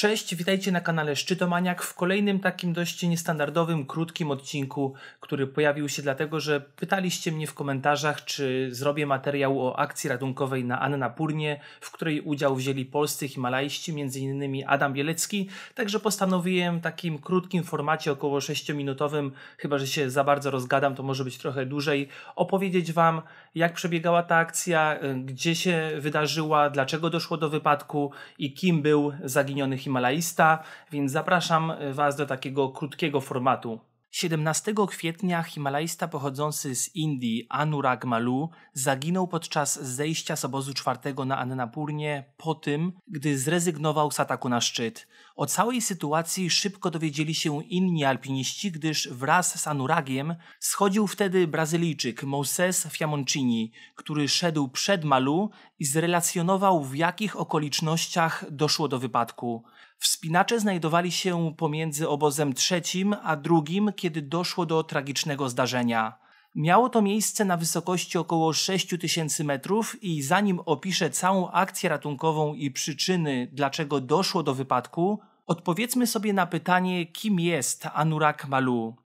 Cześć, witajcie na kanale Szczytomaniak w kolejnym takim dość niestandardowym, krótkim odcinku, który pojawił się dlatego, że pytaliście mnie w komentarzach, czy zrobię materiał o akcji ratunkowej na Annapurnie, w której udział wzięli polscy himalajści, m.in. Adam Bielecki, także postanowiłem w takim krótkim formacie, około 6-minutowym, chyba że się za bardzo rozgadam, to może być trochę dłużej, opowiedzieć Wam, jak przebiegała ta akcja, gdzie się wydarzyła, dlaczego doszło do wypadku i kim był zaginiony himalaista, więc zapraszam Was do takiego krótkiego formatu 17 kwietnia Himalajista pochodzący z Indii Anurag Malu zaginął podczas zejścia z obozu czwartego na Annapurnie po tym, gdy zrezygnował z ataku na szczyt. O całej sytuacji szybko dowiedzieli się inni alpiniści, gdyż wraz z Anuragiem schodził wtedy Brazylijczyk Moses Fiamoncini, który szedł przed Malu i zrelacjonował w jakich okolicznościach doszło do wypadku. Wspinacze znajdowali się pomiędzy obozem trzecim a drugim, kiedy doszło do tragicznego zdarzenia. Miało to miejsce na wysokości około 6000 metrów i zanim opiszę całą akcję ratunkową i przyczyny, dlaczego doszło do wypadku, odpowiedzmy sobie na pytanie, kim jest Anurak Malu.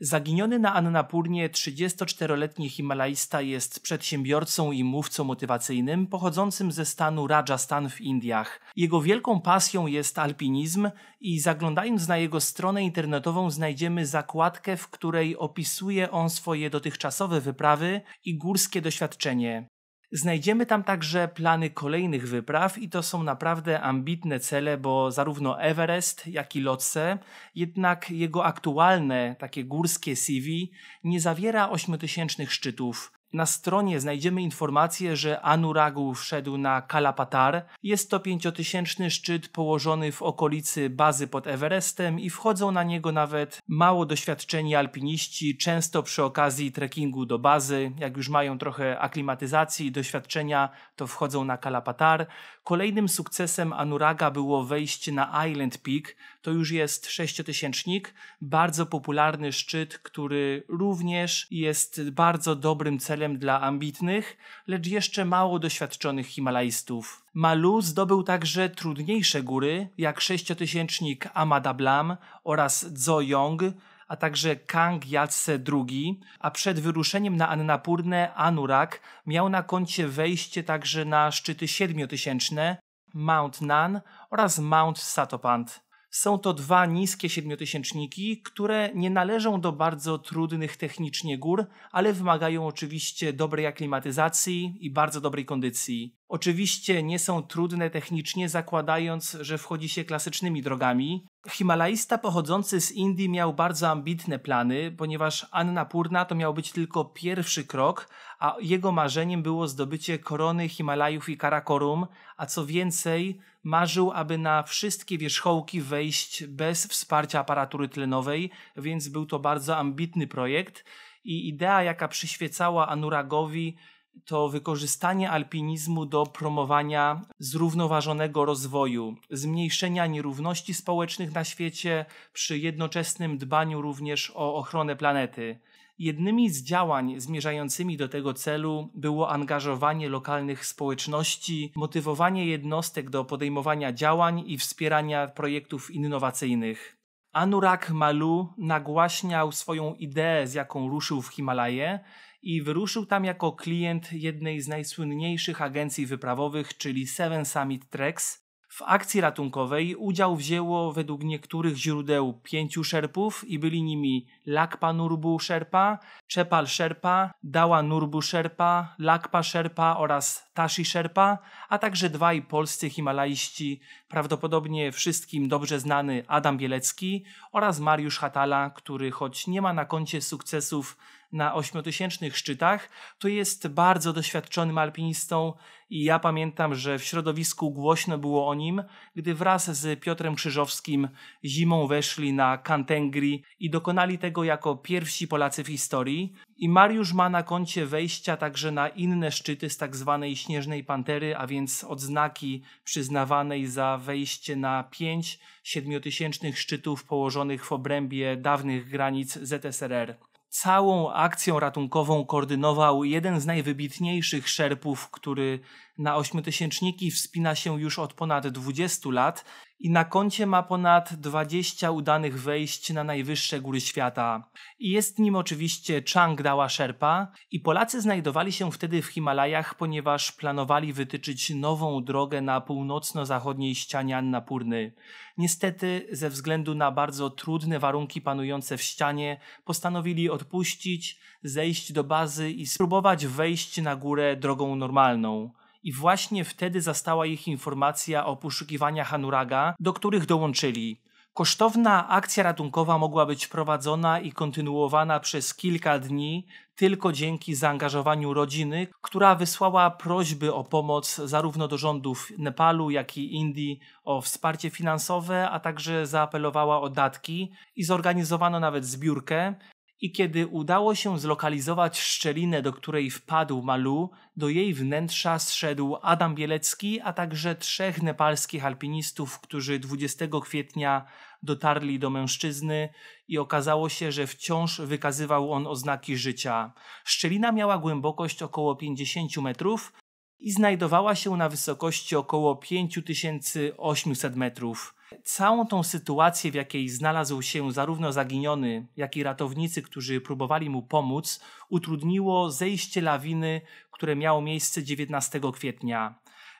Zaginiony na Annapurnie 34-letni Himalajista jest przedsiębiorcą i mówcą motywacyjnym pochodzącym ze stanu Rajasthan w Indiach. Jego wielką pasją jest alpinizm i zaglądając na jego stronę internetową znajdziemy zakładkę, w której opisuje on swoje dotychczasowe wyprawy i górskie doświadczenie. Znajdziemy tam także plany kolejnych wypraw i to są naprawdę ambitne cele, bo zarówno Everest, jak i Lhotse, jednak jego aktualne takie górskie CV nie zawiera 8000 szczytów, na stronie znajdziemy informację, że Anuragu wszedł na Kalapatar. Jest to pięciotysięczny szczyt położony w okolicy bazy pod Everestem i wchodzą na niego nawet mało doświadczeni alpiniści, często przy okazji trekkingu do bazy. Jak już mają trochę aklimatyzacji i doświadczenia, to wchodzą na Kalapatar. Kolejnym sukcesem Anuraga było wejście na Island Peak, to już jest sześciotysięcznik, bardzo popularny szczyt, który również jest bardzo dobrym celem dla ambitnych, lecz jeszcze mało doświadczonych himalajstów. Malu zdobył także trudniejsze góry, jak sześciotysięcznik Amadablam oraz Dzojong, a także Kang Yatse II, a przed wyruszeniem na Annapurnę Anurak miał na koncie wejście także na szczyty siedmiotysięczne Mount Nan oraz Mount Satopant. Są to dwa niskie siedmiotysięczniki, które nie należą do bardzo trudnych technicznie gór, ale wymagają oczywiście dobrej aklimatyzacji i bardzo dobrej kondycji. Oczywiście nie są trudne technicznie, zakładając, że wchodzi się klasycznymi drogami. Himalajista pochodzący z Indii miał bardzo ambitne plany, ponieważ Annapurna to miał być tylko pierwszy krok, a jego marzeniem było zdobycie korony Himalajów i Karakorum, a co więcej, marzył, aby na wszystkie wierzchołki wejść bez wsparcia aparatury tlenowej, więc był to bardzo ambitny projekt i idea, jaka przyświecała Anuragowi, to wykorzystanie alpinizmu do promowania zrównoważonego rozwoju, zmniejszenia nierówności społecznych na świecie, przy jednoczesnym dbaniu również o ochronę planety. Jednymi z działań zmierzającymi do tego celu było angażowanie lokalnych społeczności, motywowanie jednostek do podejmowania działań i wspierania projektów innowacyjnych. Anurag Malu nagłaśniał swoją ideę, z jaką ruszył w Himalaje i wyruszył tam jako klient jednej z najsłynniejszych agencji wyprawowych, czyli Seven Summit Treks, w akcji ratunkowej udział wzięło według niektórych źródeł pięciu szerpów i byli nimi Lakpa Nurbu Szerpa, Czepal Szerpa, Dała Nurbu Szerpa, Lakpa Szerpa oraz Tashi Sherpa, a także dwaj polscy himalaiści, prawdopodobnie wszystkim dobrze znany Adam Bielecki oraz Mariusz Hatala, który choć nie ma na koncie sukcesów na ośmiotysięcznych szczytach, to jest bardzo doświadczonym alpinistą i ja pamiętam, że w środowisku głośno było o nim, gdy wraz z Piotrem Krzyżowskim zimą weszli na Kantengri i dokonali tego jako pierwsi Polacy w historii. I Mariusz ma na koncie wejścia także na inne szczyty z tak zwanej śnieżnej pantery, a więc odznaki przyznawanej za wejście na pięć siedmiotysięcznych szczytów położonych w obrębie dawnych granic ZSRR. Całą akcją ratunkową koordynował jeden z najwybitniejszych szerpów, który na ośmiotysięczniki wspina się już od ponad 20 lat i na koncie ma ponad 20 udanych wejść na najwyższe góry świata. I jest nim oczywiście Changdała Sherpa i Polacy znajdowali się wtedy w Himalajach, ponieważ planowali wytyczyć nową drogę na północno-zachodniej ścianie Annapurny. Niestety, ze względu na bardzo trudne warunki panujące w ścianie, postanowili odpuścić, zejść do bazy i spróbować wejść na górę drogą normalną i właśnie wtedy zastała ich informacja o poszukiwaniach Hanuraga, do których dołączyli. Kosztowna akcja ratunkowa mogła być prowadzona i kontynuowana przez kilka dni tylko dzięki zaangażowaniu rodziny, która wysłała prośby o pomoc zarówno do rządów Nepalu, jak i Indii o wsparcie finansowe, a także zaapelowała o datki i zorganizowano nawet zbiórkę, i kiedy udało się zlokalizować szczelinę, do której wpadł Malu, do jej wnętrza zszedł Adam Bielecki, a także trzech nepalskich alpinistów, którzy 20 kwietnia dotarli do mężczyzny i okazało się, że wciąż wykazywał on oznaki życia. Szczelina miała głębokość około 50 metrów, i znajdowała się na wysokości około 5800 metrów. Całą tą sytuację, w jakiej znalazł się zarówno zaginiony, jak i ratownicy, którzy próbowali mu pomóc, utrudniło zejście lawiny, które miało miejsce 19 kwietnia.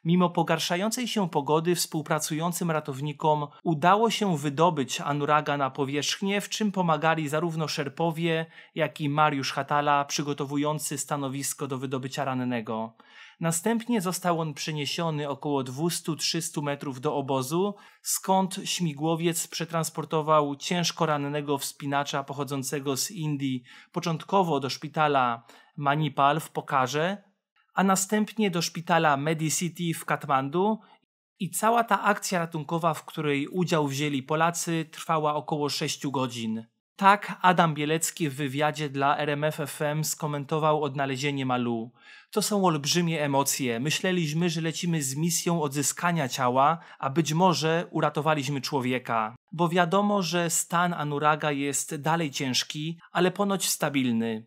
Mimo pogarszającej się pogody współpracującym ratownikom udało się wydobyć Anuraga na powierzchnię, w czym pomagali zarówno Szerpowie, jak i Mariusz Hatala przygotowujący stanowisko do wydobycia rannego. Następnie został on przeniesiony około 200-300 metrów do obozu, skąd śmigłowiec przetransportował ciężko rannego wspinacza pochodzącego z Indii początkowo do szpitala Manipal w Pokarze, a następnie do szpitala Medicity w Katmandu i cała ta akcja ratunkowa, w której udział wzięli Polacy, trwała około 6 godzin. Tak Adam Bielecki w wywiadzie dla RMFFM skomentował odnalezienie Malu. To są olbrzymie emocje. Myśleliśmy, że lecimy z misją odzyskania ciała, a być może uratowaliśmy człowieka. Bo wiadomo, że stan Anuraga jest dalej ciężki, ale ponoć stabilny.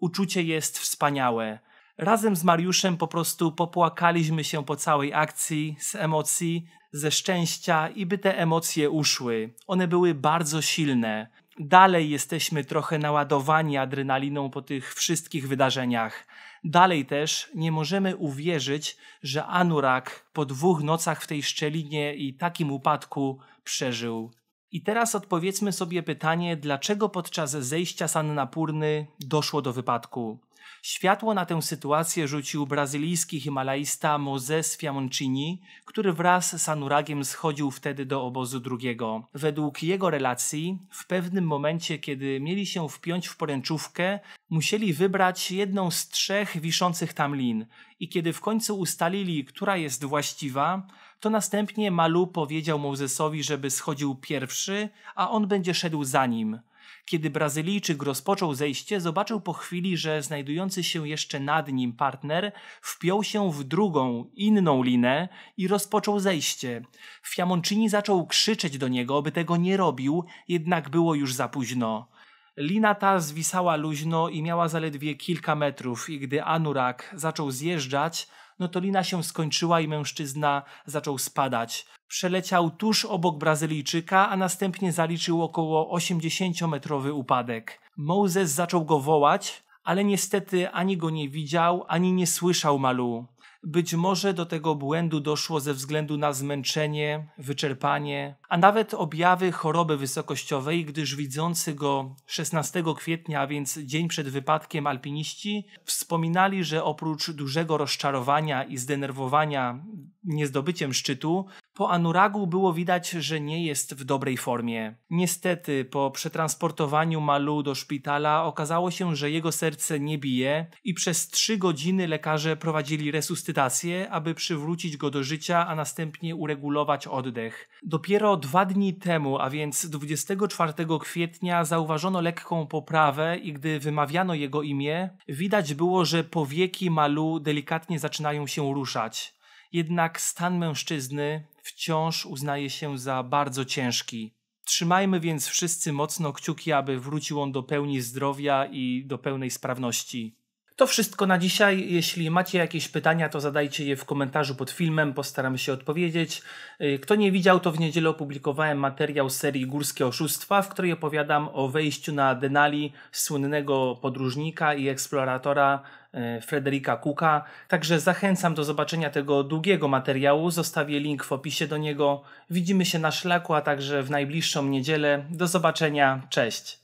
Uczucie jest wspaniałe. Razem z Mariuszem po prostu popłakaliśmy się po całej akcji, z emocji, ze szczęścia i by te emocje uszły. One były bardzo silne. Dalej jesteśmy trochę naładowani adrenaliną po tych wszystkich wydarzeniach. Dalej też nie możemy uwierzyć, że Anurak po dwóch nocach w tej szczelinie i takim upadku przeżył. I teraz odpowiedzmy sobie pytanie, dlaczego podczas zejścia z Annapurny doszło do wypadku. Światło na tę sytuację rzucił brazylijski himalaista Moses Fiamoncini, który wraz z Anuragiem schodził wtedy do obozu drugiego. Według jego relacji, w pewnym momencie, kiedy mieli się wpiąć w poręczówkę, musieli wybrać jedną z trzech wiszących tam lin i kiedy w końcu ustalili, która jest właściwa, to następnie Malu powiedział Mozesowi, żeby schodził pierwszy, a on będzie szedł za nim – kiedy Brazylijczyk rozpoczął zejście, zobaczył po chwili, że znajdujący się jeszcze nad nim partner wpiął się w drugą, inną linę i rozpoczął zejście. Fiamonczyni zaczął krzyczeć do niego, by tego nie robił, jednak było już za późno. Lina ta zwisała luźno i miała zaledwie kilka metrów i gdy Anurak zaczął zjeżdżać, no to lina się skończyła i mężczyzna zaczął spadać. Przeleciał tuż obok Brazylijczyka, a następnie zaliczył około 80-metrowy upadek. Moses zaczął go wołać, ale niestety ani go nie widział, ani nie słyszał Malu. Być może do tego błędu doszło ze względu na zmęczenie, wyczerpanie, a nawet objawy choroby wysokościowej, gdyż widzący go 16 kwietnia, a więc dzień przed wypadkiem alpiniści, wspominali, że oprócz dużego rozczarowania i zdenerwowania niezdobyciem szczytu, po Anuragu było widać, że nie jest w dobrej formie. Niestety, po przetransportowaniu Malu do szpitala okazało się, że jego serce nie bije i przez trzy godziny lekarze prowadzili resuscytację, aby przywrócić go do życia, a następnie uregulować oddech. Dopiero dwa dni temu, a więc 24 kwietnia, zauważono lekką poprawę i gdy wymawiano jego imię, widać było, że powieki Malu delikatnie zaczynają się ruszać. Jednak stan mężczyzny wciąż uznaje się za bardzo ciężki. Trzymajmy więc wszyscy mocno kciuki, aby wrócił on do pełni zdrowia i do pełnej sprawności. To wszystko na dzisiaj. Jeśli macie jakieś pytania, to zadajcie je w komentarzu pod filmem, postaram się odpowiedzieć. Y, kto nie widział, to w niedzielę opublikowałem materiał serii Górskie Oszustwa, w której opowiadam o wejściu na Denali słynnego podróżnika i eksploratora y, Frederika Kuka. Także zachęcam do zobaczenia tego długiego materiału. Zostawię link w opisie do niego. Widzimy się na szlaku, a także w najbliższą niedzielę. Do zobaczenia. Cześć.